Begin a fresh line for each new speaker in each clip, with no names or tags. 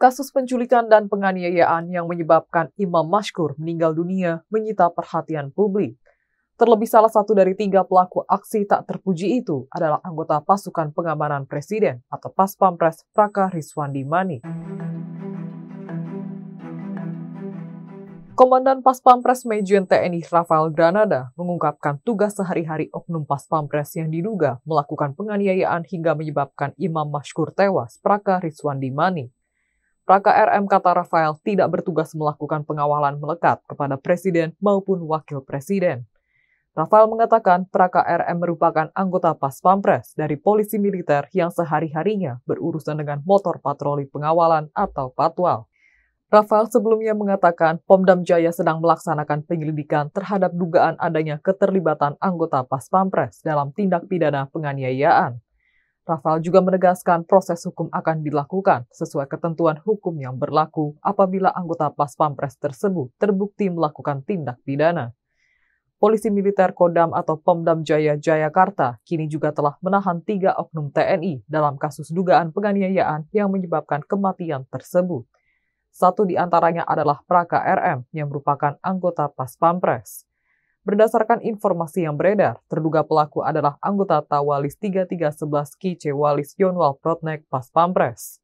Kasus penculikan dan penganiayaan yang menyebabkan Imam Mashkur meninggal dunia menyita perhatian publik. Terlebih salah satu dari tiga pelaku aksi tak terpuji itu adalah anggota pasukan pengamanan presiden atau Paspampres Praka Rizwandi Mani. Komandan Paspampres Majen TNI Rafael Granada mengungkapkan tugas sehari-hari Oknum Paspampres yang diduga melakukan penganiayaan hingga menyebabkan Imam Mashkur tewas Praka Rizwandi Mani. RM kata Rafael tidak bertugas melakukan pengawalan melekat kepada Presiden maupun Wakil Presiden. Rafael mengatakan RM merupakan anggota Pas Pampres dari polisi militer yang sehari-harinya berurusan dengan motor patroli pengawalan atau patwal. Rafael sebelumnya mengatakan Pomdam Jaya sedang melaksanakan penyelidikan terhadap dugaan adanya keterlibatan anggota Pas Pampres dalam tindak pidana penganiayaan. Rafael juga menegaskan proses hukum akan dilakukan sesuai ketentuan hukum yang berlaku apabila anggota Pas Pampres tersebut terbukti melakukan tindak pidana. Polisi Militer Kodam atau Pemdam Jaya Jayakarta kini juga telah menahan tiga oknum TNI dalam kasus dugaan penganiayaan yang menyebabkan kematian tersebut. Satu di antaranya adalah Praka RM yang merupakan anggota Pas Pampres. Berdasarkan informasi yang beredar, terduga pelaku adalah anggota Tawalis 3311 Ki Walis Yonwal Protnek Pas Pampres.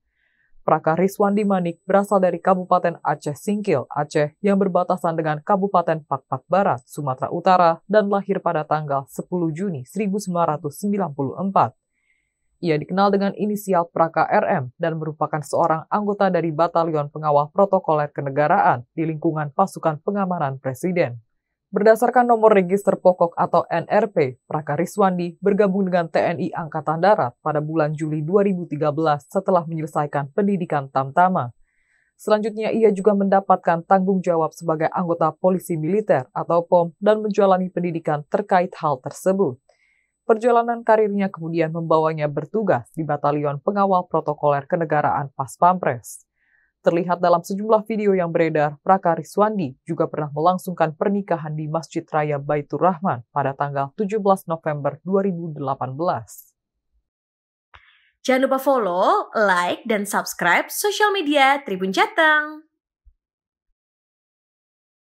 Praka Rizwandi Manik berasal dari Kabupaten Aceh Singkil, Aceh yang berbatasan dengan Kabupaten Pakpak Barat, Sumatera Utara dan lahir pada tanggal 10 Juni 1994. Ia dikenal dengan inisial Praka RM dan merupakan seorang anggota dari Batalion Pengawal Protokoler Kenegaraan di lingkungan Pasukan Pengamanan Presiden. Berdasarkan nomor register pokok atau NRP, Praka Riswandi bergabung dengan TNI Angkatan Darat pada bulan Juli 2013 setelah menyelesaikan pendidikan tamtama. Selanjutnya, ia juga mendapatkan tanggung jawab sebagai anggota polisi militer atau POM dan menjalani pendidikan terkait hal tersebut. Perjalanan karirnya kemudian membawanya bertugas di Batalion Pengawal Protokoler Kenegaraan Pas Pampres. Terlihat dalam sejumlah video yang beredar, Raka Riswandi juga pernah melangsungkan pernikahan di Masjid Raya Baitur Rahman pada tanggal 17 November 2018. Jangan lupa follow, like, dan subscribe sosial media Tribun Jateng.